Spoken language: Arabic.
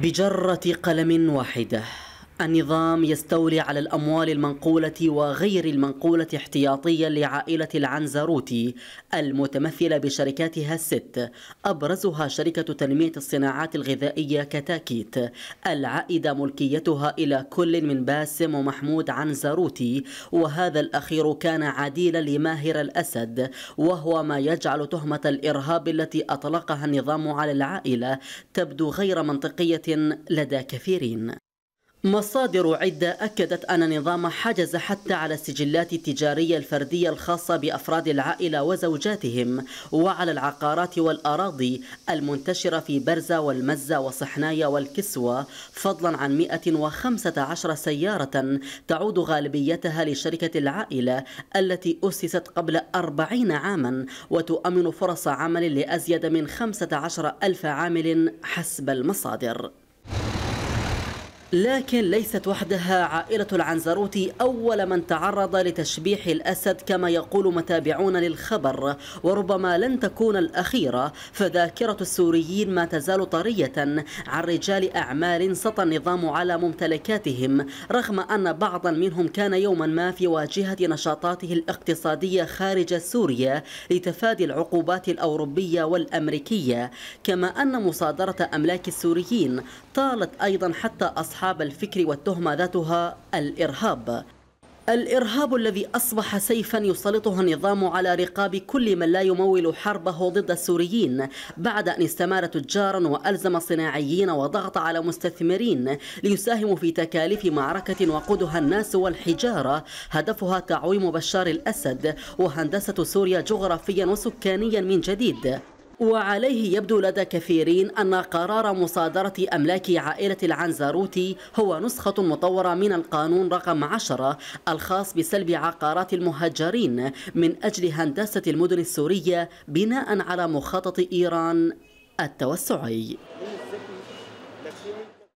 بجرة قلم واحدة النظام يستولي على الأموال المنقولة وغير المنقولة احتياطيا لعائلة العنزروتي المتمثلة بشركاتها الست أبرزها شركة تنمية الصناعات الغذائية كتاكيت العائدة ملكيتها إلى كل من باسم ومحمود عنزروتي وهذا الأخير كان عديلا لماهر الأسد وهو ما يجعل تهمة الإرهاب التي أطلقها النظام على العائلة تبدو غير منطقية لدى كثيرين مصادر عدة أكدت أن نظام حجز حتى على السجلات التجارية الفردية الخاصة بأفراد العائلة وزوجاتهم وعلى العقارات والأراضي المنتشرة في برزة والمزة وصحنايا والكسوة فضلا عن 115 سيارة تعود غالبيتها لشركة العائلة التي أسست قبل 40 عاما وتؤمن فرص عمل لأزيد من 15 ألف عامل حسب المصادر لكن ليست وحدها عائلة العنزروتي أول من تعرض لتشبيح الأسد كما يقول متابعون للخبر وربما لن تكون الأخيرة فذاكرة السوريين ما تزال طرية عن رجال أعمال سطى النظام على ممتلكاتهم رغم أن بعضا منهم كان يوما ما في واجهة نشاطاته الاقتصادية خارج سوريا لتفادي العقوبات الأوروبية والأمريكية كما أن مصادرة أملاك السوريين طالت أيضا حتى أصحاب أصحاب الفكر والتهمة ذاتها الإرهاب الإرهاب الذي أصبح سيفا يسلطه النظام على رقاب كل من لا يمول حربه ضد السوريين بعد أن استمار تجارا وألزم صناعيين وضغط على مستثمرين ليساهموا في تكاليف معركة وقودها الناس والحجارة هدفها تعويم بشار الأسد وهندسة سوريا جغرافيا وسكانيا من جديد وعليه يبدو لدى كثيرين أن قرار مصادرة أملاك عائلة العنزاروتي هو نسخة مطورة من القانون رقم 10 الخاص بسلب عقارات المهجرين من أجل هندسة المدن السورية بناء على مخطط إيران التوسعي